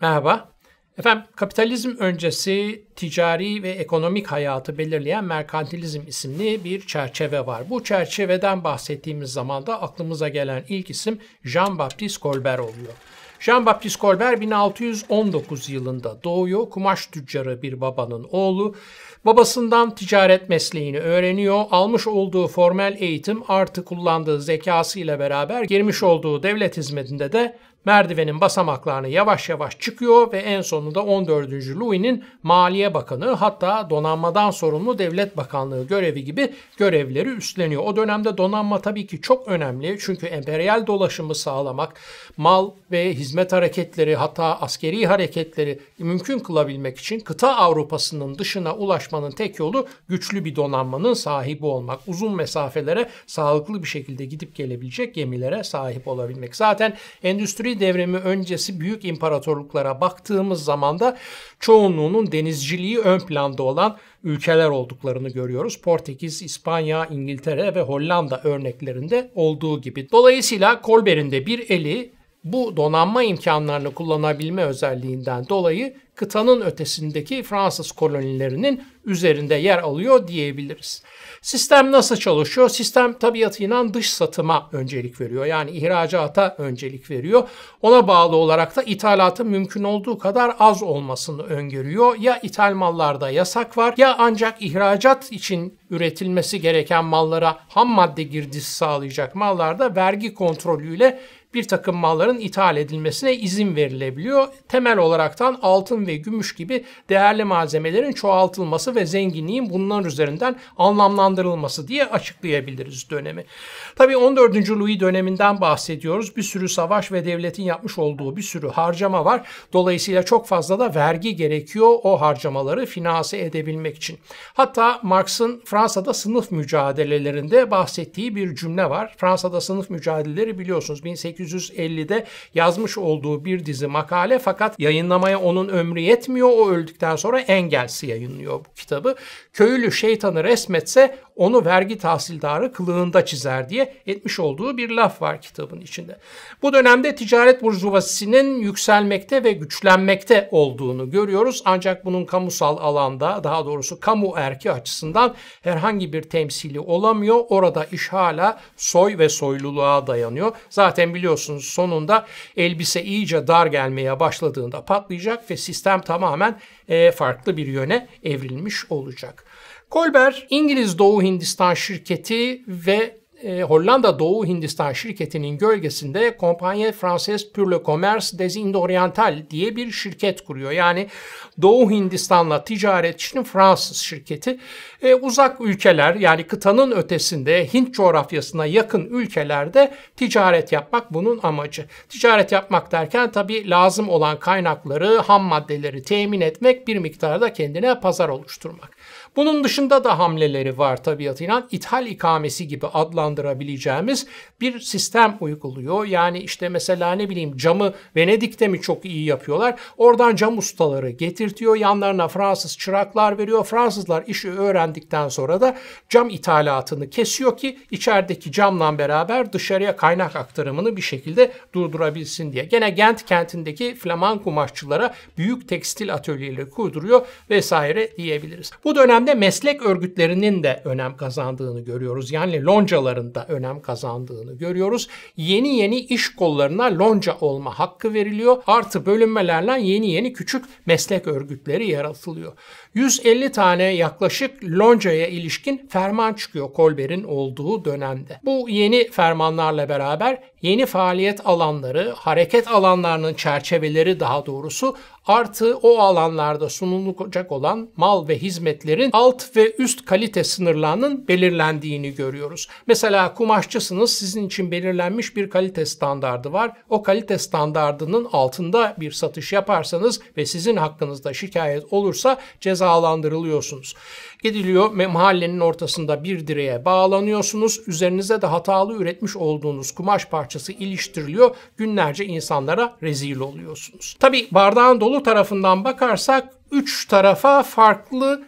Merhaba. Efendim, kapitalizm öncesi ticari ve ekonomik hayatı belirleyen merkantilizm isimli bir çerçeve var. Bu çerçeveden bahsettiğimiz zaman da aklımıza gelen ilk isim Jean-Baptiste Colbert oluyor. Jean-Baptiste Colbert 1619 yılında doğuyor. Kumaş tüccarı bir babanın oğlu. Babasından ticaret mesleğini öğreniyor. Almış olduğu formel eğitim artı kullandığı zekasıyla beraber girmiş olduğu devlet hizmetinde de Merdivenin basamaklarını yavaş yavaş çıkıyor ve en sonunda 14. Louis'nin Maliye Bakanı hatta donanmadan sorumlu Devlet Bakanlığı görevi gibi görevleri üstleniyor. O dönemde donanma tabii ki çok önemli çünkü emperyal dolaşımı sağlamak, mal ve hizmet hareketleri hatta askeri hareketleri mümkün kılabilmek için kıta Avrupa'sının dışına ulaşmanın tek yolu güçlü bir donanmanın sahibi olmak. Uzun mesafelere sağlıklı bir şekilde gidip gelebilecek gemilere sahip olabilmek. Zaten endüstri Sanayi Devrimi öncesi büyük imparatorluklara baktığımız zaman da çoğunluğunun denizciliği ön planda olan ülkeler olduklarını görüyoruz. Portekiz, İspanya, İngiltere ve Hollanda örneklerinde olduğu gibi. Dolayısıyla Kolber'in de bir eli bu donanma imkanlarını kullanabilme özelliğinden dolayı kıtanın ötesindeki Fransız kolonilerinin üzerinde yer alıyor diyebiliriz. Sistem nasıl çalışıyor? Sistem tabiatıyla dış satıma öncelik veriyor. Yani ihracata öncelik veriyor. Ona bağlı olarak da ithalatın mümkün olduğu kadar az olmasını öngörüyor. Ya ithal mallarda yasak var ya ancak ihracat için üretilmesi gereken mallara ham madde girdisi sağlayacak mallarda vergi kontrolüyle bir takım malların ithal edilmesine izin verilebiliyor. Temel olaraktan altın ve gümüş gibi değerli malzemelerin çoğaltılması ve zenginliğin bunların üzerinden anlamlandırılması diye açıklayabiliriz dönemi. Tabii 14. Louis döneminden bahsediyoruz. Bir sürü savaş ve devletin yapmış olduğu bir sürü harcama var. Dolayısıyla çok fazla da vergi gerekiyor o harcamaları finanse edebilmek için. Hatta Marx'ın Fransa'da sınıf mücadelelerinde bahsettiği bir cümle var. Fransa'da sınıf mücadeleleri biliyorsunuz 1800 1850'de yazmış olduğu bir dizi makale fakat yayınlamaya onun ömrü yetmiyor. O öldükten sonra Engels'i yayınlıyor bu kitabı. Köylü şeytanı resmetse onu vergi tahsildarı kılığında çizer diye etmiş olduğu bir laf var kitabın içinde. Bu dönemde ticaret burjuvasinin yükselmekte ve güçlenmekte olduğunu görüyoruz. Ancak bunun kamusal alanda daha doğrusu kamu erki açısından herhangi bir temsili olamıyor. Orada iş hala soy ve soyluluğa dayanıyor. Zaten biliyorsunuz sonunda elbise iyice dar gelmeye başladığında patlayacak ve sistem tamamen e, farklı bir yöne evrilmiş olacak. Kolber İngiliz Doğu Hindistan şirketi ve e, Hollanda Doğu Hindistan şirketinin gölgesinde Compagnie Française pour le Commerce des Indes Orientales diye bir şirket kuruyor. Yani Doğu Hindistan'la ticaret için Fransız şirketi e, uzak ülkeler yani kıtanın ötesinde Hint coğrafyasına yakın ülkelerde ticaret yapmak bunun amacı. Ticaret yapmak derken tabii lazım olan kaynakları, ham maddeleri temin etmek, bir miktarda kendine pazar oluşturmak. Bunun dışında da hamleleri var tabiatıyla İthal ikamesi gibi adlandırabileceğimiz bir sistem uyguluyor. Yani işte mesela ne bileyim camı Venedik'te mi çok iyi yapıyorlar? Oradan cam ustaları getirtiyor. Yanlarına Fransız çıraklar veriyor. Fransızlar işi öğren temizlendikten sonra da cam ithalatını kesiyor ki içerideki camla beraber dışarıya kaynak aktarımını bir şekilde durdurabilsin diye. Gene Gent kentindeki Flaman kumaşçılara büyük tekstil atölyeleri kurduruyor vesaire diyebiliriz. Bu dönemde meslek örgütlerinin de önem kazandığını görüyoruz. Yani loncaların da önem kazandığını görüyoruz. Yeni yeni iş kollarına lonca olma hakkı veriliyor. Artı bölünmelerle yeni yeni küçük meslek örgütleri yaratılıyor. 150 tane yaklaşık loncaya ilişkin ferman çıkıyor Kolber'in olduğu dönemde. Bu yeni fermanlarla beraber yeni faaliyet alanları, hareket alanlarının çerçeveleri daha doğrusu artı o alanlarda sunulacak olan mal ve hizmetlerin alt ve üst kalite sınırlarının belirlendiğini görüyoruz. Mesela kumaşçısınız sizin için belirlenmiş bir kalite standardı var. O kalite standardının altında bir satış yaparsanız ve sizin hakkınızda şikayet olursa cezalandırılıyorsunuz. Gidiliyor ve mahallenin ortasında bir direğe bağlanıyorsunuz. Üzerinize de hatalı üretmiş olduğunuz kumaş parçası iliştiriliyor. Günlerce insanlara rezil oluyorsunuz. Tabi bardağın dolu tarafından bakarsak üç tarafa farklı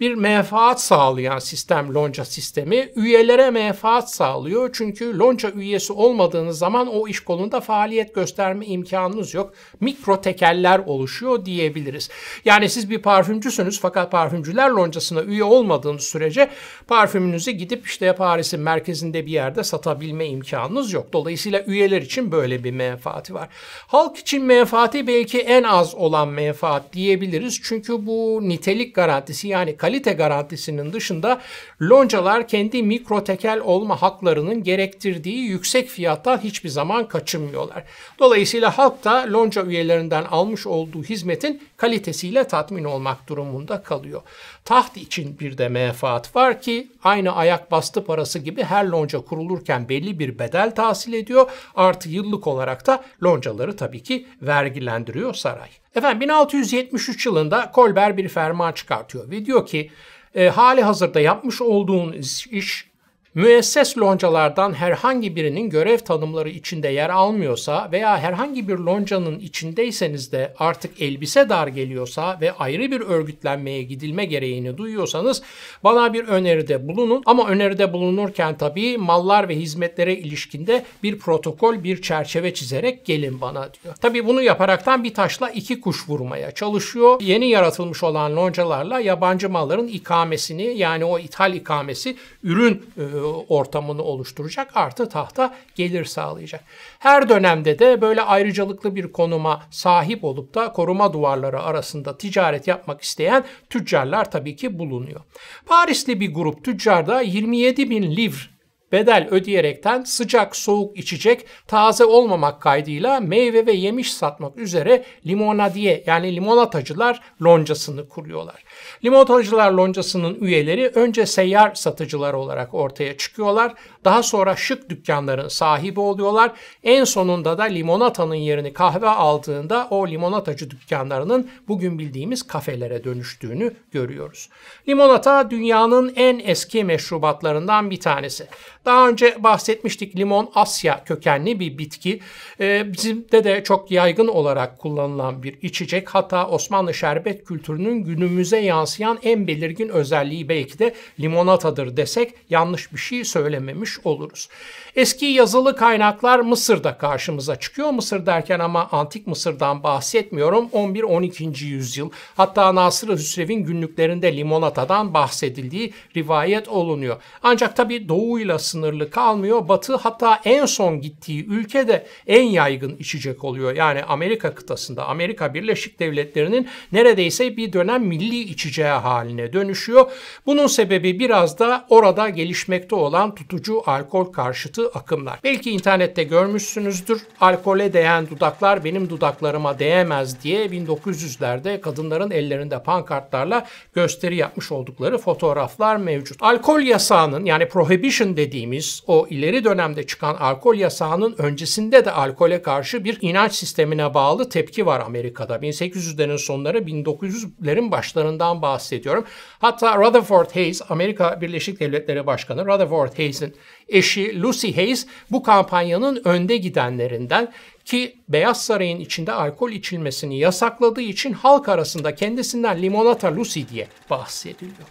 bir menfaat sağlayan sistem lonca sistemi üyelere menfaat sağlıyor. Çünkü lonca üyesi olmadığınız zaman o iş kolunda faaliyet gösterme imkanınız yok. Mikro tekeller oluşuyor diyebiliriz. Yani siz bir parfümcüsünüz fakat parfümcüler loncasına üye olmadığınız sürece parfümünüzü gidip işte Paris'in merkezinde bir yerde satabilme imkanınız yok. Dolayısıyla üyeler için böyle bir menfaati var. Halk için menfaati belki en az olan menfaat diyebiliriz. Çünkü bu nitelik garantisi yani kalite garantisinin dışında loncalar kendi mikro tekel olma haklarının gerektirdiği yüksek fiyattan hiçbir zaman kaçınmıyorlar. Dolayısıyla halk da lonca üyelerinden almış olduğu hizmetin kalitesiyle tatmin olmak durumunda kalıyor. Taht için bir de menfaat var ki aynı ayak bastı parası gibi her lonca kurulurken belli bir bedel tahsil ediyor. Artı yıllık olarak da loncaları tabii ki vergilendiriyor saray. Efendim 1673 yılında Kolber bir ferman çıkartıyor ve diyor ki e, hali hazırda yapmış olduğun iş müesses loncalardan herhangi birinin görev tanımları içinde yer almıyorsa veya herhangi bir loncanın içindeyseniz de artık elbise dar geliyorsa ve ayrı bir örgütlenmeye gidilme gereğini duyuyorsanız bana bir öneride bulunun. Ama öneride bulunurken tabii mallar ve hizmetlere ilişkinde bir protokol, bir çerçeve çizerek gelin bana diyor. Tabii bunu yaparaktan bir taşla iki kuş vurmaya çalışıyor. Yeni yaratılmış olan loncalarla yabancı malların ikamesini yani o ithal ikamesi ürün e, ortamını oluşturacak artı tahta gelir sağlayacak. Her dönemde de böyle ayrıcalıklı bir konuma sahip olup da koruma duvarları arasında ticaret yapmak isteyen tüccarlar tabii ki bulunuyor. Parisli bir grup tüccar da 27 bin livre bedel ödeyerekten sıcak soğuk içecek taze olmamak kaydıyla meyve ve yemiş satmak üzere limonadiye yani limonatacılar loncasını kuruyorlar. Limonatacılar loncasının üyeleri önce seyyar satıcılar olarak ortaya çıkıyorlar. Daha sonra şık dükkanların sahibi oluyorlar. En sonunda da limonatanın yerini kahve aldığında o limonatacı dükkanlarının bugün bildiğimiz kafelere dönüştüğünü görüyoruz. Limonata dünyanın en eski meşrubatlarından bir tanesi. Daha önce bahsetmiştik limon Asya kökenli bir bitki. Ee, bizimde de çok yaygın olarak kullanılan bir içecek. Hatta Osmanlı şerbet kültürünün günümüze yansıyan en belirgin özelliği belki de limonatadır desek yanlış bir şey söylememiş görmüş oluruz. Eski yazılı kaynaklar Mısır'da karşımıza çıkıyor. Mısır derken ama antik Mısır'dan bahsetmiyorum. 11-12. yüzyıl hatta Nasır Hüsrev'in günlüklerinde limonatadan bahsedildiği rivayet olunuyor. Ancak tabi doğuyla sınırlı kalmıyor. Batı hatta en son gittiği ülkede en yaygın içecek oluyor. Yani Amerika kıtasında Amerika Birleşik Devletleri'nin neredeyse bir dönem milli içeceği haline dönüşüyor. Bunun sebebi biraz da orada gelişmekte olan tutucu alkol karşıtı akımlar. Belki internette görmüşsünüzdür. Alkole değen dudaklar benim dudaklarıma değemez diye 1900'lerde kadınların ellerinde pankartlarla gösteri yapmış oldukları fotoğraflar mevcut. Alkol yasağının yani prohibition dediğimiz o ileri dönemde çıkan alkol yasağının öncesinde de alkole karşı bir inanç sistemine bağlı tepki var Amerika'da. 1800'lerin sonları 1900'lerin başlarından bahsediyorum. Hatta Rutherford Hayes, Amerika Birleşik Devletleri Başkanı Rutherford Hayes'in Eşi Lucy Hayes bu kampanyanın önde gidenlerinden ki Beyaz Saray'ın içinde alkol içilmesini yasakladığı için halk arasında kendisinden limonata Lucy diye bahsediliyor.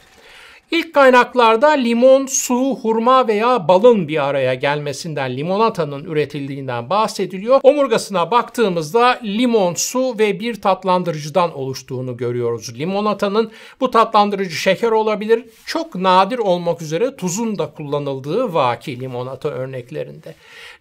İlk kaynaklarda limon, su, hurma veya balın bir araya gelmesinden limonatanın üretildiğinden bahsediliyor. Omurgasına baktığımızda limon, su ve bir tatlandırıcıdan oluştuğunu görüyoruz. Limonatanın bu tatlandırıcı şeker olabilir. Çok nadir olmak üzere tuzun da kullanıldığı vaki limonata örneklerinde.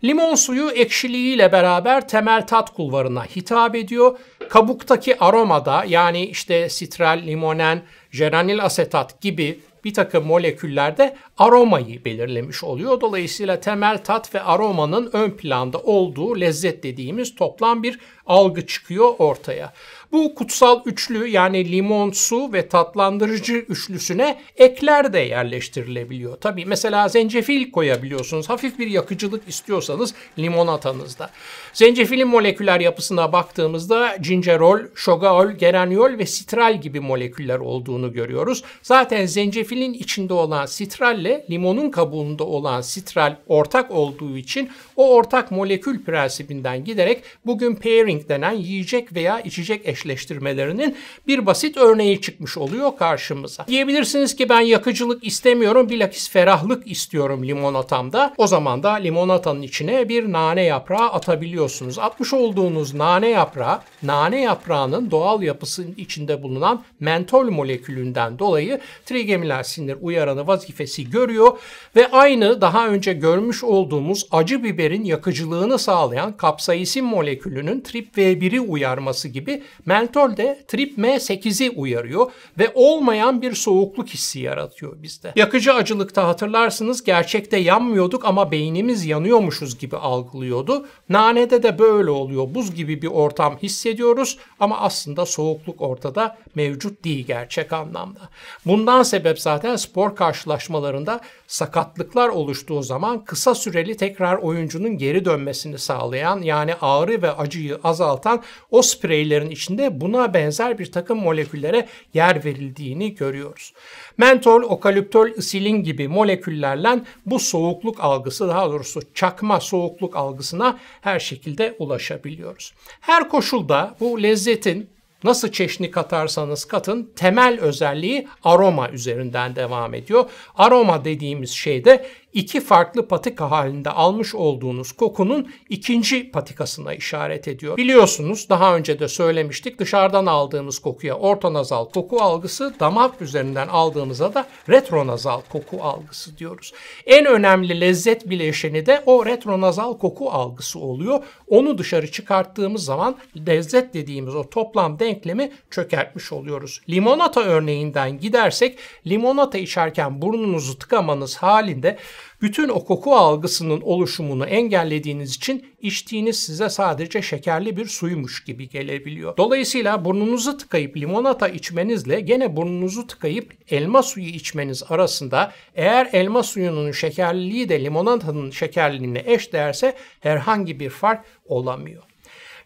Limon suyu ekşiliğiyle beraber temel tat kulvarına hitap ediyor. Kabuktaki aromada yani işte sitral, limonen, jeranil asetat gibi bir takım moleküllerde aromayı belirlemiş oluyor. Dolayısıyla temel tat ve aromanın ön planda olduğu lezzet dediğimiz toplam bir algı çıkıyor ortaya. Bu kutsal üçlü yani limon, su ve tatlandırıcı üçlüsüne ekler de yerleştirilebiliyor. Tabii mesela zencefil koyabiliyorsunuz. Hafif bir yakıcılık istiyorsanız limonatanızda. Zencefilin moleküler yapısına baktığımızda cincerol, şogaol, geraniol ve sitral gibi moleküller olduğunu görüyoruz. Zaten zencefilin içinde olan sitralle limonun kabuğunda olan sitral ortak olduğu için o ortak molekül prensibinden giderek bugün pairing denen yiyecek veya içecek eşleştirmelerinin bir basit örneği çıkmış oluyor karşımıza. Diyebilirsiniz ki ben yakıcılık istemiyorum bilakis ferahlık istiyorum limonatamda. O zaman da limonatanın içine bir nane yaprağı atabiliyorsunuz. Atmış olduğunuz nane yaprağı, nane yaprağının doğal yapısının içinde bulunan mentol molekülünden dolayı trigeminal sinir uyaranı vazifesi görüyor ve aynı daha önce görmüş olduğumuz acı biber bileşenlerin yakıcılığını sağlayan kapsaisin molekülünün TRPV1'i uyarması gibi mentol de TRPM8'i uyarıyor ve olmayan bir soğukluk hissi yaratıyor bizde. Yakıcı acılıkta hatırlarsınız gerçekte yanmıyorduk ama beynimiz yanıyormuşuz gibi algılıyordu. Nanede de böyle oluyor. Buz gibi bir ortam hissediyoruz ama aslında soğukluk ortada mevcut değil gerçek anlamda. Bundan sebep zaten spor karşılaşmalarında sakatlıklar oluştuğu zaman kısa süreli tekrar oyuncu vücudun geri dönmesini sağlayan yani ağrı ve acıyı azaltan o spreylerin içinde buna benzer bir takım moleküllere yer verildiğini görüyoruz. Mentol, okaliptol, isilin gibi moleküllerle bu soğukluk algısı daha doğrusu çakma soğukluk algısına her şekilde ulaşabiliyoruz. Her koşulda bu lezzetin Nasıl çeşni katarsanız katın temel özelliği aroma üzerinden devam ediyor. Aroma dediğimiz şey de iki farklı patika halinde almış olduğunuz kokunun ikinci patikasına işaret ediyor. Biliyorsunuz daha önce de söylemiştik dışarıdan aldığımız kokuya ortonazal koku algısı, damak üzerinden aldığımıza da retronazal koku algısı diyoruz. En önemli lezzet bileşeni de o retronazal koku algısı oluyor. Onu dışarı çıkarttığımız zaman lezzet dediğimiz o toplam denklemi çökertmiş oluyoruz. Limonata örneğinden gidersek limonata içerken burnunuzu tıkamanız halinde bütün o koku algısının oluşumunu engellediğiniz için içtiğiniz size sadece şekerli bir suymuş gibi gelebiliyor. Dolayısıyla burnunuzu tıkayıp limonata içmenizle gene burnunuzu tıkayıp elma suyu içmeniz arasında eğer elma suyunun şekerliliği de limonatanın şekerliliğine eş değerse herhangi bir fark olamıyor.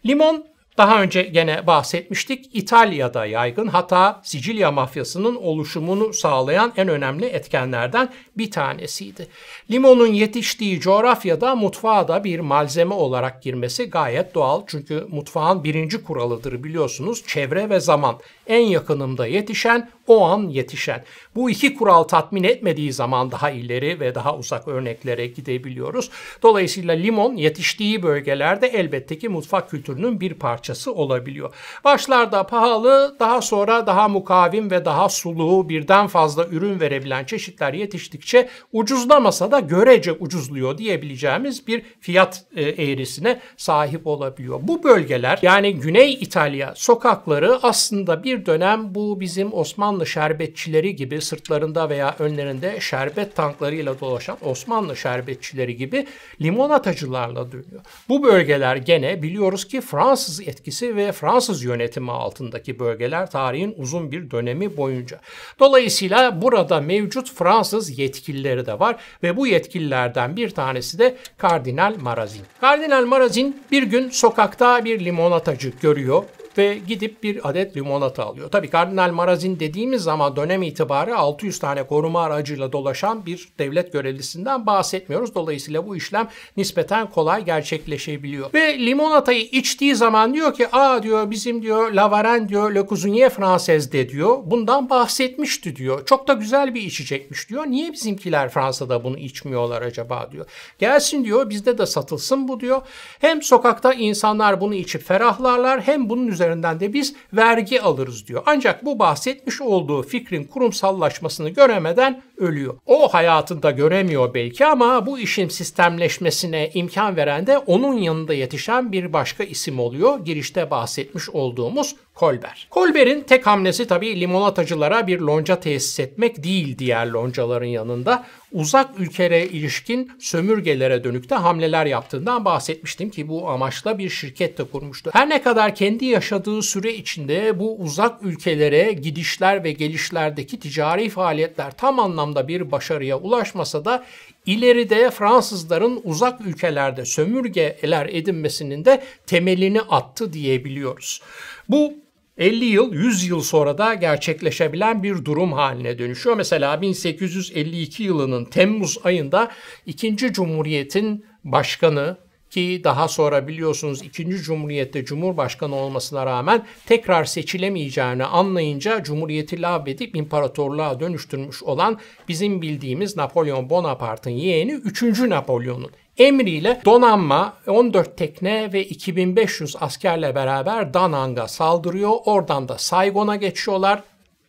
Limon daha önce gene bahsetmiştik. İtalya'da yaygın hatta Sicilya mafyasının oluşumunu sağlayan en önemli etkenlerden bir tanesiydi. Limonun yetiştiği coğrafyada mutfağa da bir malzeme olarak girmesi gayet doğal. Çünkü mutfağın birinci kuralıdır biliyorsunuz çevre ve zaman. En yakınımda yetişen o an yetişen. Bu iki kural tatmin etmediği zaman daha ileri ve daha uzak örneklere gidebiliyoruz. Dolayısıyla limon yetiştiği bölgelerde elbette ki mutfak kültürünün bir parçası parçası olabiliyor. Başlarda pahalı, daha sonra daha mukavim ve daha sulu birden fazla ürün verebilen çeşitler yetiştikçe ucuzlamasa da görece ucuzluyor diyebileceğimiz bir fiyat e, eğrisine sahip olabiliyor. Bu bölgeler yani Güney İtalya sokakları aslında bir dönem bu bizim Osmanlı şerbetçileri gibi sırtlarında veya önlerinde şerbet tanklarıyla dolaşan Osmanlı şerbetçileri gibi limonatacılarla dönüyor. Bu bölgeler gene biliyoruz ki Fransız etkisi ve Fransız yönetimi altındaki bölgeler tarihin uzun bir dönemi boyunca. Dolayısıyla burada mevcut Fransız yetkilileri de var ve bu yetkililerden bir tanesi de Kardinal Marazin. Kardinal Marazin bir gün sokakta bir limonatacı görüyor ve gidip bir adet limonata alıyor. Tabii Kardinal Marazin dediğimiz zaman dönem itibarı 600 tane koruma aracıyla dolaşan bir devlet görevlisinden bahsetmiyoruz. Dolayısıyla bu işlem nispeten kolay gerçekleşebiliyor. Ve limonatayı içtiği zaman diyor ki aa diyor bizim diyor Lavaren diyor Le Fransız Français'de diyor bundan bahsetmişti diyor. Çok da güzel bir içecekmiş diyor. Niye bizimkiler Fransa'da bunu içmiyorlar acaba diyor. Gelsin diyor bizde de satılsın bu diyor. Hem sokakta insanlar bunu içip ferahlarlar hem bunun üzerine üzerinden de biz vergi alırız diyor. Ancak bu bahsetmiş olduğu fikrin kurumsallaşmasını göremeden ölüyor. O hayatında göremiyor belki ama bu işin sistemleşmesine imkan veren de onun yanında yetişen bir başka isim oluyor. Girişte bahsetmiş olduğumuz Kolber. Kolber'in tek hamlesi tabii limonatacılara bir lonca tesis etmek değil diğer loncaların yanında uzak ülkelere ilişkin sömürgelere dönük de hamleler yaptığından bahsetmiştim ki bu amaçla bir şirket de kurmuştu. Her ne kadar kendi yaşadığı süre içinde bu uzak ülkelere gidişler ve gelişlerdeki ticari faaliyetler tam anlamda bir başarıya ulaşmasa da ileride Fransızların uzak ülkelerde sömürgeler edinmesinin de temelini attı diyebiliyoruz. Bu 50 yıl, 100 yıl sonra da gerçekleşebilen bir durum haline dönüşüyor. Mesela 1852 yılının Temmuz ayında 2. Cumhuriyet'in başkanı ki daha sonra biliyorsunuz 2. Cumhuriyet'te Cumhurbaşkanı olmasına rağmen tekrar seçilemeyeceğini anlayınca Cumhuriyeti lağvedip imparatorluğa dönüştürmüş olan bizim bildiğimiz Napolyon Bonaparte'ın yeğeni 3. Napolyon'un emriyle donanma 14 tekne ve 2500 askerle beraber Danang'a saldırıyor. Oradan da Saigon'a geçiyorlar.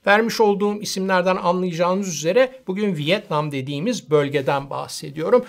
Vermiş olduğum isimlerden anlayacağınız üzere bugün Vietnam dediğimiz bölgeden bahsediyorum.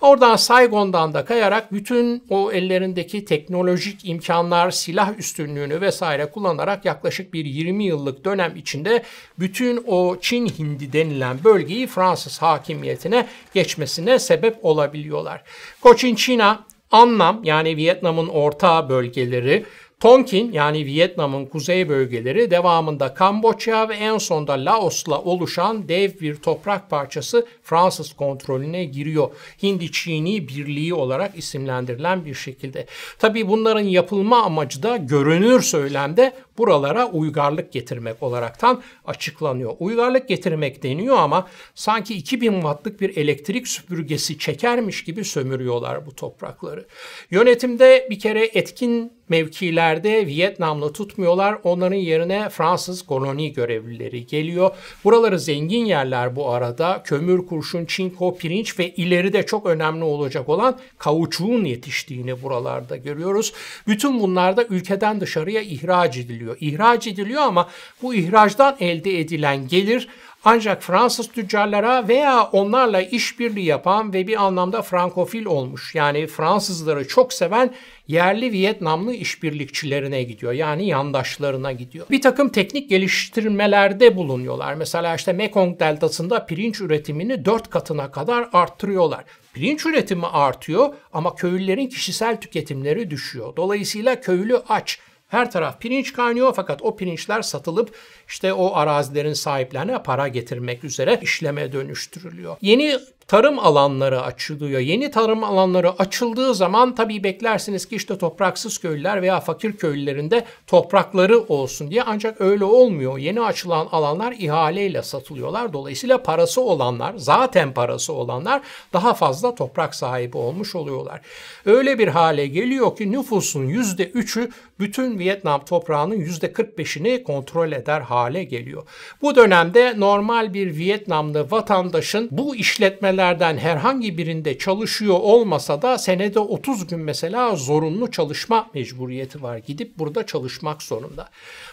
Oradan Saigon'dan da kayarak bütün o ellerindeki teknolojik imkanlar, silah üstünlüğünü vesaire kullanarak yaklaşık bir 20 yıllık dönem içinde bütün o Çin Hindi denilen bölgeyi Fransız hakimiyetine geçmesine sebep olabiliyorlar. Koçin Çina, Annam yani Vietnam'ın orta bölgeleri, Tonkin yani Vietnam'ın kuzey bölgeleri devamında Kamboçya ve en sonda Laos'la oluşan dev bir toprak parçası Fransız kontrolüne giriyor. Hindi-Çini Birliği olarak isimlendirilen bir şekilde. Tabii bunların yapılma amacı da görünür söylemde buralara uygarlık getirmek olaraktan açıklanıyor. Uygarlık getirmek deniyor ama sanki 2000 wattlık bir elektrik süpürgesi çekermiş gibi sömürüyorlar bu toprakları. Yönetimde bir kere etkin mevkilerde Vietnamlı tutmuyorlar. Onların yerine Fransız koloni görevlileri geliyor. Buraları zengin yerler bu arada. Kömür, kurşun, çinko, pirinç ve ileride çok önemli olacak olan kauçuğun yetiştiğini buralarda görüyoruz. Bütün bunlar da ülkeden dışarıya ihraç ediliyor yapılıyor. İhraç ediliyor ama bu ihracdan elde edilen gelir ancak Fransız tüccarlara veya onlarla işbirliği yapan ve bir anlamda frankofil olmuş yani Fransızları çok seven yerli Vietnamlı işbirlikçilerine gidiyor. Yani yandaşlarına gidiyor. Bir takım teknik geliştirmelerde bulunuyorlar. Mesela işte Mekong deltasında pirinç üretimini dört katına kadar arttırıyorlar. Pirinç üretimi artıyor ama köylülerin kişisel tüketimleri düşüyor. Dolayısıyla köylü aç. Her taraf pirinç kaynıyor fakat o pirinçler satılıp işte o arazilerin sahiplerine para getirmek üzere işleme dönüştürülüyor. Yeni tarım alanları açılıyor. Yeni tarım alanları açıldığı zaman tabii beklersiniz ki işte topraksız köylüler veya fakir köylülerinde toprakları olsun diye ancak öyle olmuyor. Yeni açılan alanlar ihaleyle satılıyorlar. Dolayısıyla parası olanlar, zaten parası olanlar daha fazla toprak sahibi olmuş oluyorlar. Öyle bir hale geliyor ki nüfusun %3'ü bütün Vietnam toprağının %45'ini kontrol eder hale geliyor. Bu dönemde normal bir Vietnamlı vatandaşın bu işletmeler ülkelerden herhangi birinde çalışıyor olmasa da senede 30 gün mesela zorunlu çalışma mecburiyeti var. Gidip burada çalışmak zorunda.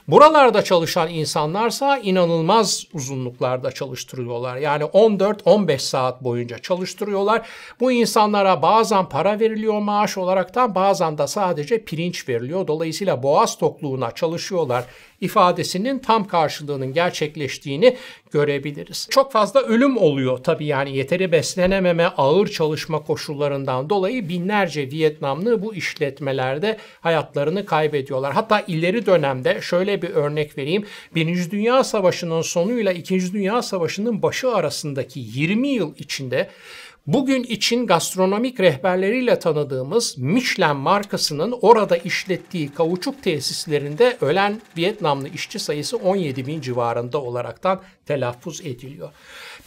Buralarda çalışan insanlarsa inanılmaz uzunluklarda çalıştırıyorlar. Yani 14-15 saat boyunca çalıştırıyorlar. Bu insanlara bazen para veriliyor maaş olaraktan bazen de sadece pirinç veriliyor. Dolayısıyla boğaz tokluğuna çalışıyorlar ifadesinin tam karşılığının gerçekleştiğini görebiliriz. Çok fazla ölüm oluyor tabii yani yeteri beslenememe, ağır çalışma koşullarından dolayı binlerce Vietnamlı bu işletmelerde hayatlarını kaybediyorlar. Hatta ileri dönemde şöyle bir örnek vereyim. Birinci Dünya Savaşı'nın sonuyla İkinci Dünya Savaşı'nın başı arasındaki 20 yıl içinde Bugün için gastronomik rehberleriyle tanıdığımız Michelin markasının orada işlettiği kauçuk tesislerinde ölen Vietnamlı işçi sayısı 17 bin civarında olaraktan telaffuz ediliyor.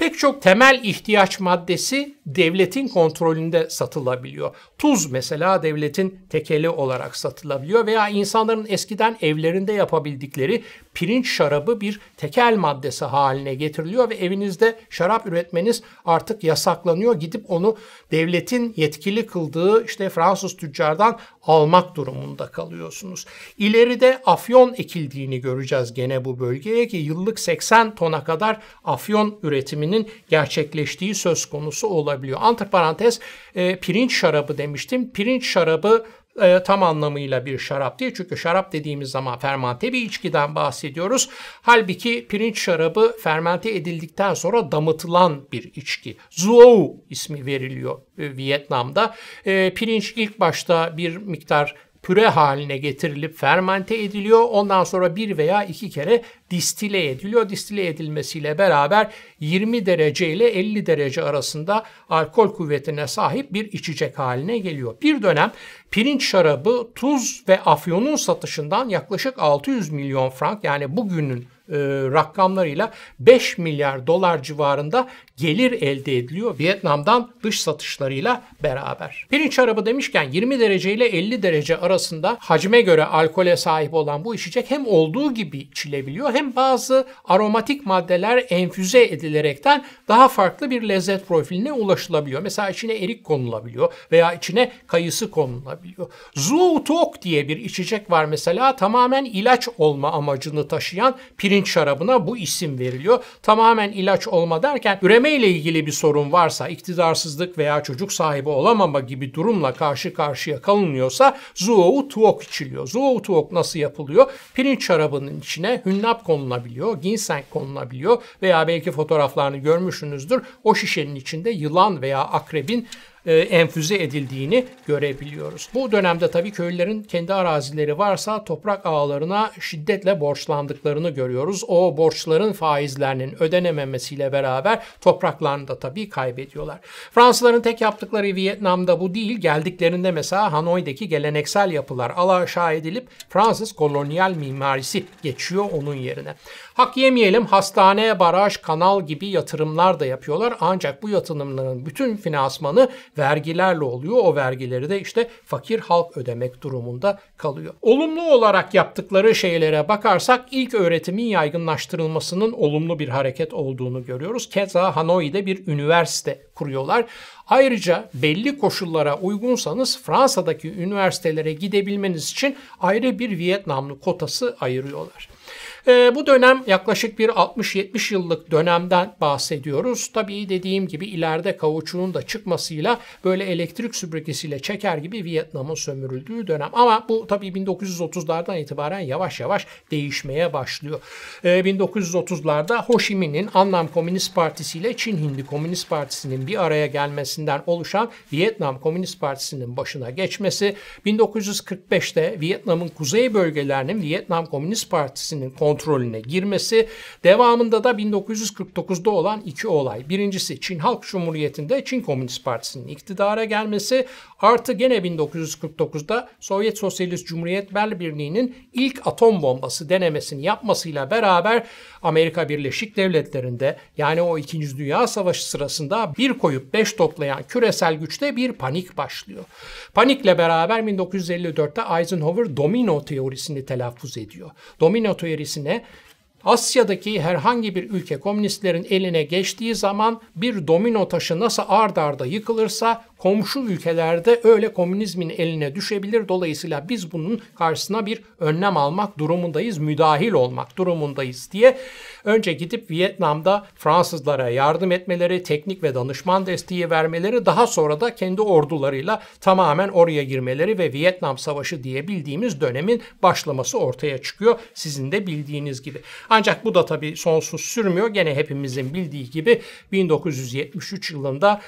Pek çok temel ihtiyaç maddesi devletin kontrolünde satılabiliyor. Tuz mesela devletin tekeli olarak satılabiliyor veya insanların eskiden evlerinde yapabildikleri pirinç şarabı bir tekel maddesi haline getiriliyor ve evinizde şarap üretmeniz artık yasaklanıyor. Gidip onu devletin yetkili kıldığı işte Fransız tüccardan almak durumunda kalıyorsunuz. İleride afyon ekildiğini göreceğiz gene bu bölgeye ki yıllık 80 tona kadar afyon üretimini üretiminin gerçekleştiği söz konusu olabiliyor. Antiparantez e, pirinç şarabı demiştim. Pirinç şarabı e, tam anlamıyla bir şarap değil. Çünkü şarap dediğimiz zaman fermante bir içkiden bahsediyoruz. Halbuki pirinç şarabı fermente edildikten sonra damıtılan bir içki. Zuo ismi veriliyor e, Vietnam'da. E, pirinç ilk başta bir miktar püre haline getirilip fermente ediliyor. Ondan sonra bir veya iki kere distile ediliyor. Distile edilmesiyle beraber 20 derece ile 50 derece arasında alkol kuvvetine sahip bir içecek haline geliyor. Bir dönem pirinç şarabı tuz ve afyonun satışından yaklaşık 600 milyon frank yani bugünün e, rakamlarıyla 5 milyar dolar civarında gelir elde ediliyor Vietnam'dan dış satışlarıyla beraber. Pirinç şarabı demişken 20 derece ile 50 derece arasında hacme göre alkole sahip olan bu içecek hem olduğu gibi içilebiliyor hem bazı aromatik maddeler enfüze edilerekten daha farklı bir lezzet profiline ulaşılabiliyor. Mesela içine erik konulabiliyor veya içine kayısı konulabiliyor. Zootok diye bir içecek var mesela tamamen ilaç olma amacını taşıyan pirinç şarabına bu isim veriliyor. Tamamen ilaç olma derken üreme Beslenme ile ilgili bir sorun varsa, iktidarsızlık veya çocuk sahibi olamama gibi durumla karşı karşıya kalınıyorsa zuoğu tuok içiliyor. Zuoğu tuok nasıl yapılıyor? Pirinç şarabının içine hünnap konulabiliyor, ginseng konulabiliyor veya belki fotoğraflarını görmüşsünüzdür. O şişenin içinde yılan veya akrebin e, enfüze edildiğini görebiliyoruz. Bu dönemde tabii köylülerin kendi arazileri varsa toprak ağlarına şiddetle borçlandıklarını görüyoruz. O borçların faizlerinin ödenememesiyle beraber topraklarını da tabii kaybediyorlar. Fransızların tek yaptıkları Vietnam'da bu değil. Geldiklerinde mesela Hanoi'deki geleneksel yapılar alaşağı edilip Fransız kolonyal mimarisi geçiyor onun yerine. Hak yemeyelim hastane, baraj, kanal gibi yatırımlar da yapıyorlar. Ancak bu yatırımların bütün finansmanı vergilerle oluyor. O vergileri de işte fakir halk ödemek durumunda kalıyor. Olumlu olarak yaptıkları şeylere bakarsak ilk öğretimin yaygınlaştırılmasının olumlu bir hareket olduğunu görüyoruz. Keza Hanoi'de bir üniversite kuruyorlar. Ayrıca belli koşullara uygunsanız Fransa'daki üniversitelere gidebilmeniz için ayrı bir Vietnamlı kotası ayırıyorlar. E, bu dönem yaklaşık bir 60-70 yıllık dönemden bahsediyoruz. Tabii dediğim gibi ileride kavuçunun da çıkmasıyla böyle elektrik süpürgesiyle çeker gibi Vietnam'ın sömürüldüğü dönem. Ama bu tabii 1930'lardan itibaren yavaş yavaş değişmeye başlıyor. E, ee, 1930'larda Ho Chi Minh'in Annam Komünist Partisi ile Çin Hindi Komünist Partisi'nin bir araya gelmesinden oluşan Vietnam Komünist Partisi'nin başına geçmesi, 1945'te Vietnam'ın kuzey bölgelerinin Vietnam Komünist Partisi'nin kontrolüne girmesi. Devamında da 1949'da olan iki olay. Birincisi Çin Halk Cumhuriyeti'nde Çin Komünist Partisi'nin iktidara gelmesi artı gene 1949'da Sovyet Sosyalist Cumhuriyetler Birliği'nin ilk atom bombası denemesini yapmasıyla beraber Amerika Birleşik Devletleri'nde yani o 2. Dünya Savaşı sırasında bir koyup beş toplayan küresel güçte bir panik başlıyor. Panikle beraber 1954'te Eisenhower domino teorisini telaffuz ediyor. Domino teorisini Aksine Asya'daki herhangi bir ülke komünistlerin eline geçtiği zaman bir domino taşı nasıl ard arda yıkılırsa komşu ülkelerde öyle komünizmin eline düşebilir. Dolayısıyla biz bunun karşısına bir önlem almak durumundayız, müdahil olmak durumundayız diye önce gidip Vietnam'da Fransızlara yardım etmeleri, teknik ve danışman desteği vermeleri, daha sonra da kendi ordularıyla tamamen oraya girmeleri ve Vietnam Savaşı diye bildiğimiz dönemin başlaması ortaya çıkıyor. Sizin de bildiğiniz gibi. Ancak bu da tabii sonsuz sürmüyor. Gene hepimizin bildiği gibi 1973 yılında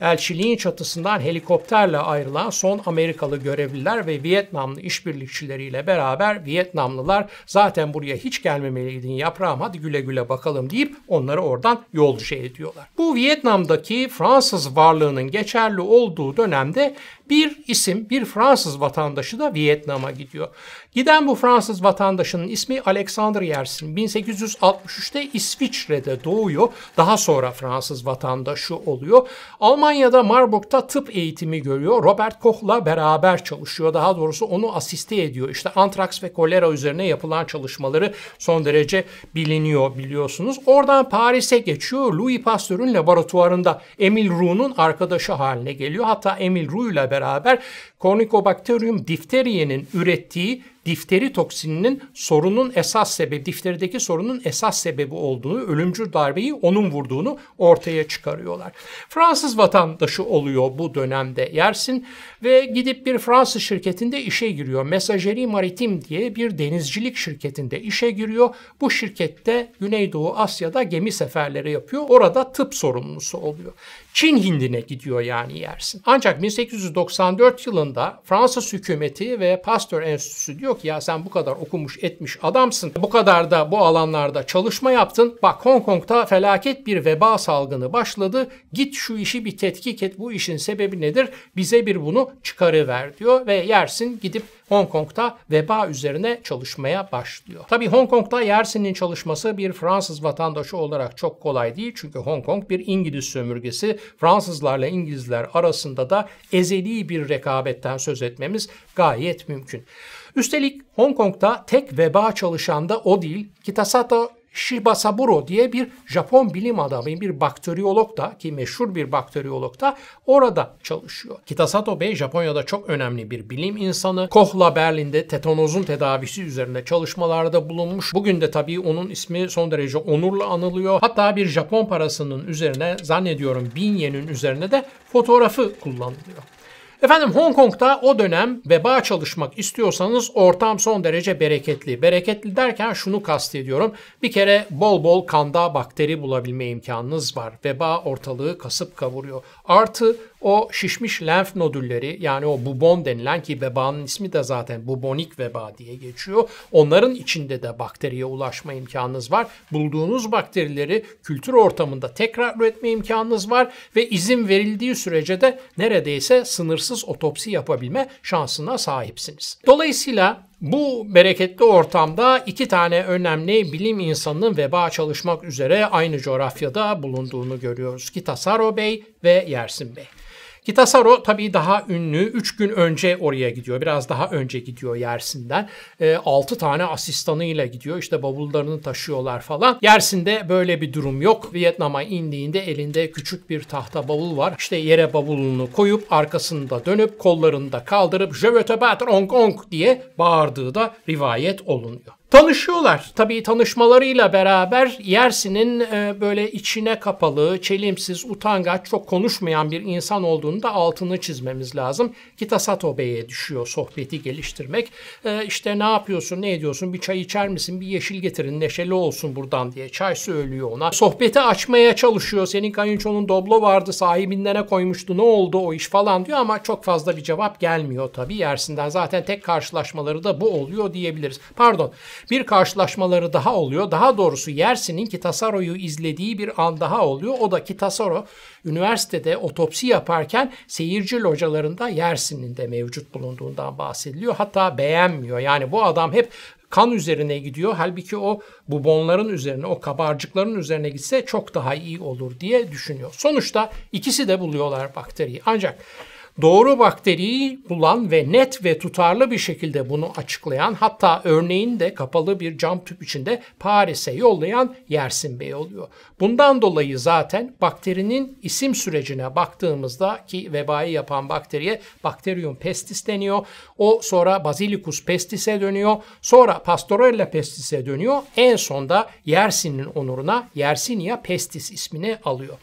elçiliğin çatısından helikopterle ayrılan son Amerikalı görevliler ve Vietnamlı işbirlikçileriyle beraber Vietnamlılar zaten buraya hiç gelmemeliydin yaprağım hadi güle güle bakalım deyip onları oradan yolcu şey ediyorlar. Bu Vietnam'daki Fransız varlığının geçerli olduğu dönemde bir isim, bir Fransız vatandaşı da Vietnam'a gidiyor. Giden bu Fransız vatandaşının ismi Alexander Yersin. 1863'te İsviçre'de doğuyor. Daha sonra Fransız vatandaşı oluyor. Almanya'da Marburg'da tıp eğitimi görüyor. Robert Koch'la beraber çalışıyor. Daha doğrusu onu asiste ediyor. İşte antraks ve kolera üzerine yapılan çalışmaları son derece biliniyor biliyorsunuz. Oradan Paris'e geçiyor. Louis Pasteur'ün laboratuvarında Emil Roux'un arkadaşı haline geliyor. Hatta Emil Roux'la beraber beraber Cornicobacterium difteriye'nin ürettiği difteri toksininin sorunun esas sebebi, difterideki sorunun esas sebebi olduğunu, ölümcül darbeyi onun vurduğunu ortaya çıkarıyorlar. Fransız vatandaşı oluyor bu dönemde Yersin ve gidip bir Fransız şirketinde işe giriyor. Mesajeri Maritim diye bir denizcilik şirketinde işe giriyor. Bu şirkette Güneydoğu Asya'da gemi seferleri yapıyor. Orada tıp sorumlusu oluyor. Çin Hindi'ne gidiyor yani Yersin. Ancak 1894 yılında Fransız hükümeti ve Pasteur Enstitüsü diyor yok ya sen bu kadar okumuş etmiş adamsın. Bu kadar da bu alanlarda çalışma yaptın. Bak Hong Kong'da felaket bir veba salgını başladı. Git şu işi bir tetkik et. Bu işin sebebi nedir? Bize bir bunu çıkarıver diyor ve Yersin gidip Hong Kong'da veba üzerine çalışmaya başlıyor. Tabi Hong Kong'da Yersin'in çalışması bir Fransız vatandaşı olarak çok kolay değil. Çünkü Hong Kong bir İngiliz sömürgesi. Fransızlarla İngilizler arasında da ezeli bir rekabetten söz etmemiz gayet mümkün. Üstelik Hong Kong'da tek veba çalışan da o değil. Kitasato Shibasaburo diye bir Japon bilim adamı, bir bakteriyolog da ki meşhur bir bakteriyolog da orada çalışıyor. Kitasato Bey Japonya'da çok önemli bir bilim insanı. Kohla Berlin'de tetanozun tedavisi üzerine çalışmalarda bulunmuş. Bugün de tabii onun ismi son derece onurla anılıyor. Hatta bir Japon parasının üzerine zannediyorum 1000 yen'in üzerine de fotoğrafı kullanılıyor. Efendim Hong Kong'da o dönem veba çalışmak istiyorsanız ortam son derece bereketli. Bereketli derken şunu kastediyorum. Bir kere bol bol kanda bakteri bulabilme imkanınız var. Veba ortalığı kasıp kavuruyor. Artı o şişmiş lenf nodülleri yani o bubon denilen ki vebanın ismi de zaten bubonik veba diye geçiyor. Onların içinde de bakteriye ulaşma imkanınız var. Bulduğunuz bakterileri kültür ortamında tekrar üretme imkanınız var ve izin verildiği sürece de neredeyse sınırsız otopsi yapabilme şansına sahipsiniz. Dolayısıyla bu bereketli ortamda iki tane önemli bilim insanının veba çalışmak üzere aynı coğrafyada bulunduğunu görüyoruz ki Tasaro Bey ve Yersin Bey. Hitasaro tabii daha ünlü. 3 gün önce oraya gidiyor. Biraz daha önce gidiyor Yersin'den. 6 ee, tane asistanıyla gidiyor. İşte bavullarını taşıyorlar falan. Yersin'de böyle bir durum yok. Vietnam'a indiğinde elinde küçük bir tahta bavul var. İşte yere bavulunu koyup arkasında dönüp kollarını da kaldırıp Je veux te battre Hong Kong diye bağırdığı da rivayet olunuyor. Tanışıyorlar. Tabii tanışmalarıyla beraber Yersin'in e, böyle içine kapalı, çelimsiz, utangaç, çok konuşmayan bir insan olduğunu da altını çizmemiz lazım. Kitasato Bey'e düşüyor sohbeti geliştirmek. E, işte ne yapıyorsun, ne ediyorsun, bir çay içer misin, bir yeşil getirin, neşeli olsun buradan diye çay söylüyor ona. Sohbeti açmaya çalışıyor. Senin kayınçonun doblo vardı, sahibinlere koymuştu, ne oldu o iş falan diyor ama çok fazla bir cevap gelmiyor tabii Yersin'den. Zaten tek karşılaşmaları da bu oluyor diyebiliriz. Pardon. Bir karşılaşmaları daha oluyor. Daha doğrusu Yersin'in Kitasaro'yu izlediği bir an daha oluyor. O da Kitasaro üniversitede otopsi yaparken seyirci localarında Yersin'in de mevcut bulunduğundan bahsediliyor. Hatta beğenmiyor. Yani bu adam hep kan üzerine gidiyor. Halbuki o bubonların üzerine, o kabarcıkların üzerine gitse çok daha iyi olur diye düşünüyor. Sonuçta ikisi de buluyorlar bakteriyi. Ancak doğru bakteriyi bulan ve net ve tutarlı bir şekilde bunu açıklayan hatta örneğin de kapalı bir cam tüp içinde Paris'e yollayan Yersin Bey oluyor. Bundan dolayı zaten bakterinin isim sürecine baktığımızda ki vebayı yapan bakteriye bakterium pestis deniyor. O sonra basilicus pestis'e dönüyor. Sonra pastorella pestis'e dönüyor. En sonda Yersin'in onuruna Yersinia pestis ismini alıyor.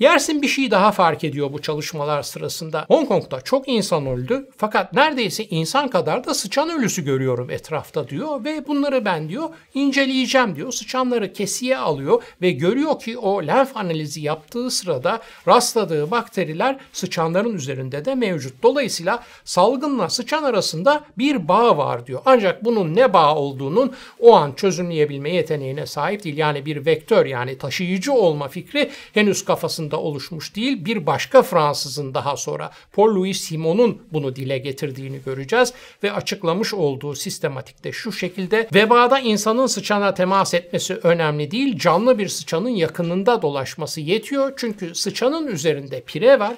Yersin bir şey daha fark ediyor bu çalışmalar sırasında. Hong Kong'da çok insan öldü fakat neredeyse insan kadar da sıçan ölüsü görüyorum etrafta diyor ve bunları ben diyor inceleyeceğim diyor. Sıçanları kesiye alıyor ve görüyor ki o lenf analizi yaptığı sırada rastladığı bakteriler sıçanların üzerinde de mevcut. Dolayısıyla salgınla sıçan arasında bir bağ var diyor. Ancak bunun ne bağ olduğunun o an çözümleyebilme yeteneğine sahip değil. Yani bir vektör yani taşıyıcı olma fikri henüz kafasında yılında oluşmuş değil bir başka Fransızın daha sonra Paul Louis Simon'un bunu dile getirdiğini göreceğiz ve açıklamış olduğu sistematikte şu şekilde vebada insanın sıçana temas etmesi önemli değil canlı bir sıçanın yakınında dolaşması yetiyor çünkü sıçanın üzerinde pire var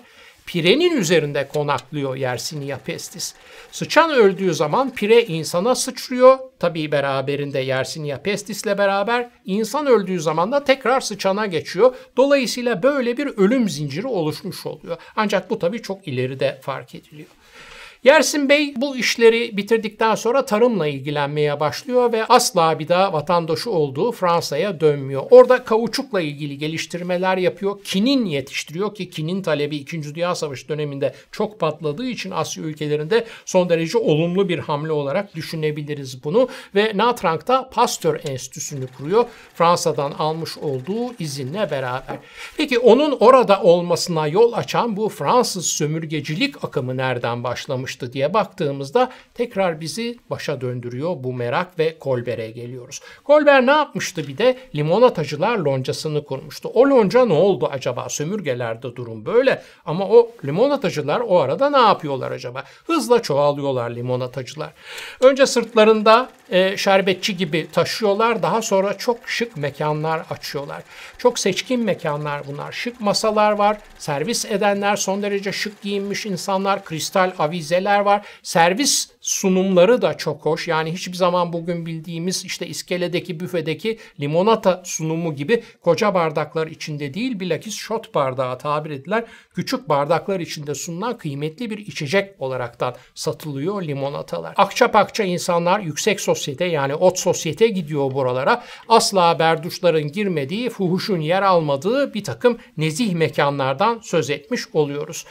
pirenin üzerinde konaklıyor Yersinia pestis. Sıçan öldüğü zaman pire insana sıçrıyor. Tabii beraberinde Yersinia pestisle beraber insan öldüğü zaman da tekrar sıçana geçiyor. Dolayısıyla böyle bir ölüm zinciri oluşmuş oluyor. Ancak bu tabii çok ileride fark ediliyor. Yersin Bey bu işleri bitirdikten sonra tarımla ilgilenmeye başlıyor ve asla bir daha vatandaşı olduğu Fransa'ya dönmüyor. Orada kauçukla ilgili geliştirmeler yapıyor. Kinin yetiştiriyor ki kinin talebi 2. Dünya Savaşı döneminde çok patladığı için Asya ülkelerinde son derece olumlu bir hamle olarak düşünebiliriz bunu. Ve Natrank'ta Pasteur Enstitüsü'nü kuruyor Fransa'dan almış olduğu izinle beraber. Peki onun orada olmasına yol açan bu Fransız sömürgecilik akımı nereden başlamış? kalmıştı diye baktığımızda tekrar bizi başa döndürüyor bu merak ve Kolber'e geliyoruz. Kolber ne yapmıştı bir de? Limonatacılar loncasını kurmuştu. O lonca ne oldu acaba? Sömürgelerde durum böyle ama o limonatacılar o arada ne yapıyorlar acaba? Hızla çoğalıyorlar limonatacılar. Önce sırtlarında e, şerbetçi gibi taşıyorlar. Daha sonra çok şık mekanlar açıyorlar. Çok seçkin mekanlar bunlar. Şık masalar var. Servis edenler son derece şık giyinmiş insanlar. Kristal avizeler şeyler var. Servis sunumları da çok hoş. Yani hiçbir zaman bugün bildiğimiz işte iskeledeki büfedeki limonata sunumu gibi koca bardaklar içinde değil bilakis shot bardağı tabir edilen küçük bardaklar içinde sunulan kıymetli bir içecek olaraktan satılıyor limonatalar. Akça pakça insanlar yüksek sosyete yani ot sosyete gidiyor buralara. Asla berduşların girmediği, fuhuşun yer almadığı bir takım nezih mekanlardan söz etmiş oluyoruz.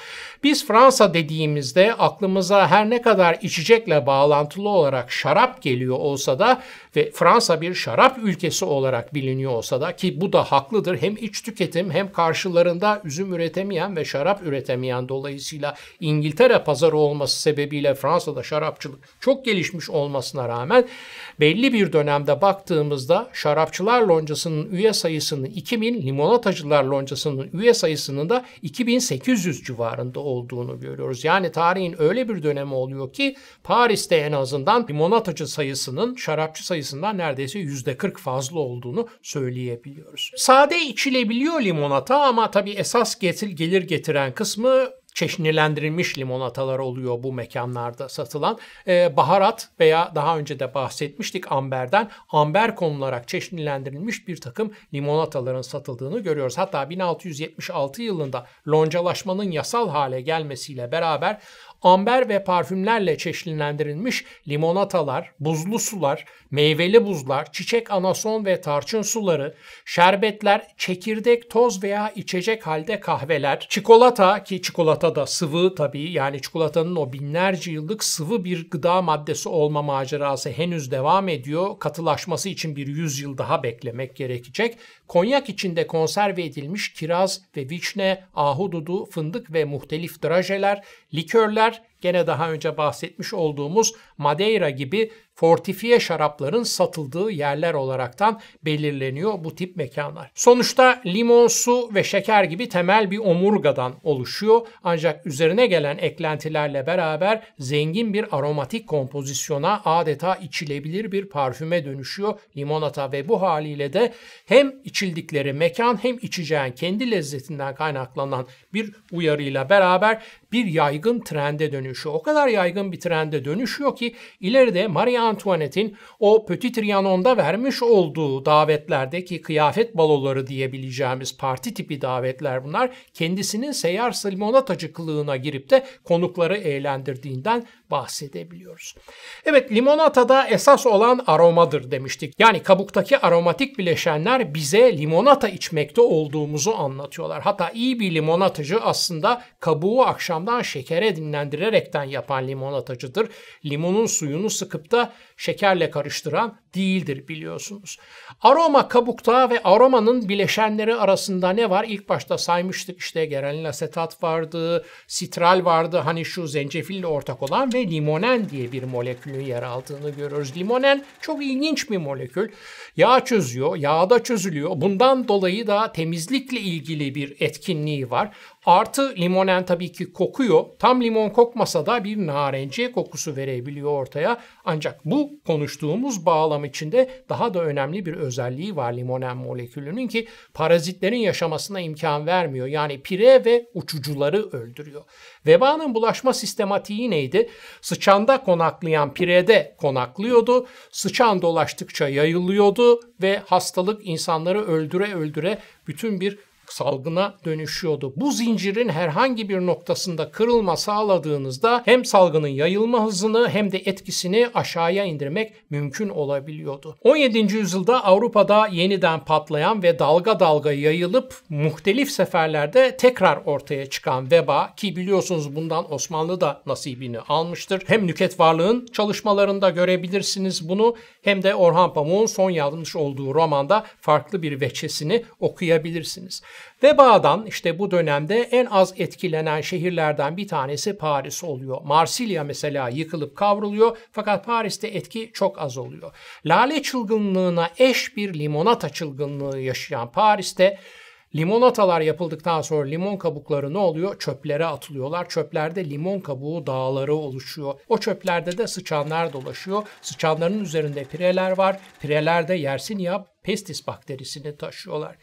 Biz Fransa dediğimizde aklımıza her ne kadar içecek içmekle bağlantılı olarak şarap geliyor olsa da ve Fransa bir şarap ülkesi olarak biliniyor olsa da ki bu da haklıdır. Hem iç tüketim hem karşılarında üzüm üretemeyen ve şarap üretemeyen dolayısıyla İngiltere pazarı olması sebebiyle Fransa'da şarapçılık çok gelişmiş olmasına rağmen belli bir dönemde baktığımızda şarapçılar loncasının üye sayısının 2000, limonatacılar loncasının üye sayısının da 2800 civarında olduğunu görüyoruz. Yani tarihin öyle bir dönemi oluyor ki Paris'te en azından limonatacı sayısının şarapçı sayısının sayısından neredeyse %40 fazla olduğunu söyleyebiliyoruz. Sade içilebiliyor limonata ama tabii esas getir, gelir getiren kısmı çeşnilendirilmiş limonatalar oluyor bu mekanlarda satılan. Ee, baharat veya daha önce de bahsetmiştik amberden amber konularak çeşnilendirilmiş bir takım limonataların satıldığını görüyoruz. Hatta 1676 yılında loncalaşmanın yasal hale gelmesiyle beraber amber ve parfümlerle çeşitlendirilmiş limonatalar, buzlu sular, meyveli buzlar, çiçek anason ve tarçın suları, şerbetler, çekirdek, toz veya içecek halde kahveler, çikolata ki çikolata da sıvı tabii yani çikolatanın o binlerce yıllık sıvı bir gıda maddesi olma macerası henüz devam ediyor. Katılaşması için bir yüzyıl daha beklemek gerekecek. Konyak içinde konserve edilmiş kiraz ve vişne, ahududu, fındık ve muhtelif drajeler, likörler, gene daha önce bahsetmiş olduğumuz Madeira gibi fortifiye şarapların satıldığı yerler olaraktan belirleniyor bu tip mekanlar. Sonuçta limon, su ve şeker gibi temel bir omurgadan oluşuyor ancak üzerine gelen eklentilerle beraber zengin bir aromatik kompozisyona adeta içilebilir bir parfüme dönüşüyor limonata ve bu haliyle de hem içildikleri mekan hem içeceğin kendi lezzetinden kaynaklanan bir uyarıyla beraber bir yaygın trende dönüşüyor. O kadar yaygın bir trende dönüşüyor ki ileride Marian Antoinette'in o Petit Trianon'da vermiş olduğu davetlerdeki kıyafet baloları diyebileceğimiz parti tipi davetler bunlar kendisinin seyyar limonatacı kılığına girip de konukları eğlendirdiğinden bahsedebiliyoruz. Evet limonatada esas olan aromadır demiştik. Yani kabuktaki aromatik bileşenler bize limonata içmekte olduğumuzu anlatıyorlar. Hatta iyi bir limonatacı aslında kabuğu akşamdan şekere dinlendirerekten yapan limonatacıdır. Limonun suyunu sıkıp da şekerle karıştıran değildir biliyorsunuz. Aroma kabukta ve aromanın bileşenleri arasında ne var? İlk başta saymıştık işte geranil asetat vardı, sitral vardı hani şu zencefille ortak olan ve limonen diye bir molekülün yer aldığını görüyoruz. Limonen çok ilginç bir molekül. Yağ çözüyor, yağda çözülüyor. Bundan dolayı da temizlikle ilgili bir etkinliği var. Artı limonen tabii ki kokuyor. Tam limon kokmasa da bir narenciye kokusu verebiliyor ortaya. Ancak bu konuştuğumuz bağlam içinde daha da önemli bir özelliği var limonen molekülünün ki parazitlerin yaşamasına imkan vermiyor. Yani pire ve uçucuları öldürüyor. Vebanın bulaşma sistematiği neydi? Sıçanda konaklayan pirede konaklıyordu. Sıçan dolaştıkça yayılıyordu ve hastalık insanları öldüre öldüre bütün bir salgına dönüşüyordu. Bu zincirin herhangi bir noktasında kırılma sağladığınızda hem salgının yayılma hızını hem de etkisini aşağıya indirmek mümkün olabiliyordu. 17. yüzyılda Avrupa'da yeniden patlayan ve dalga dalga yayılıp muhtelif seferlerde tekrar ortaya çıkan veba ki biliyorsunuz bundan Osmanlı da nasibini almıştır. Hem nüket varlığın çalışmalarında görebilirsiniz bunu hem de Orhan Pamuk'un son yazmış olduğu romanda farklı bir veçesini okuyabilirsiniz. Vebadan işte bu dönemde en az etkilenen şehirlerden bir tanesi Paris oluyor. Marsilya mesela yıkılıp kavruluyor fakat Paris'te etki çok az oluyor. Lale çılgınlığına eş bir limonata çılgınlığı yaşayan Paris'te Limonatalar yapıldıktan sonra limon kabukları ne oluyor? Çöplere atılıyorlar. Çöplerde limon kabuğu dağları oluşuyor. O çöplerde de sıçanlar dolaşıyor. Sıçanların üzerinde pireler var. Pirelerde yersin yap pestis bakterisini taşıyorlar.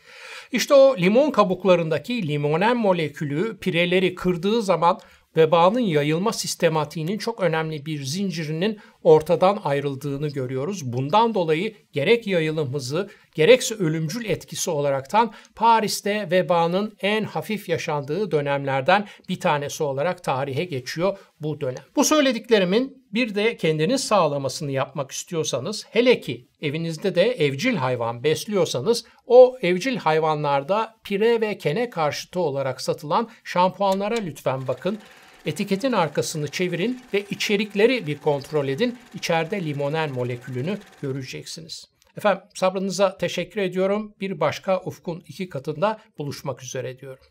İşte o limon kabuklarındaki limonen molekülü pireleri kırdığı zaman vebanın yayılma sistematiğinin çok önemli bir zincirinin ortadan ayrıldığını görüyoruz. Bundan dolayı gerek yayılım hızı gerekse ölümcül etkisi olaraktan Paris'te vebanın en hafif yaşandığı dönemlerden bir tanesi olarak tarihe geçiyor bu dönem. Bu söylediklerimin bir de kendiniz sağlamasını yapmak istiyorsanız hele ki evinizde de evcil hayvan besliyorsanız o evcil hayvanlarda pire ve kene karşıtı olarak satılan şampuanlara lütfen bakın. Etiketin arkasını çevirin ve içerikleri bir kontrol edin. İçeride limonel molekülünü göreceksiniz. Efendim sabrınıza teşekkür ediyorum. Bir başka ufkun iki katında buluşmak üzere diyorum.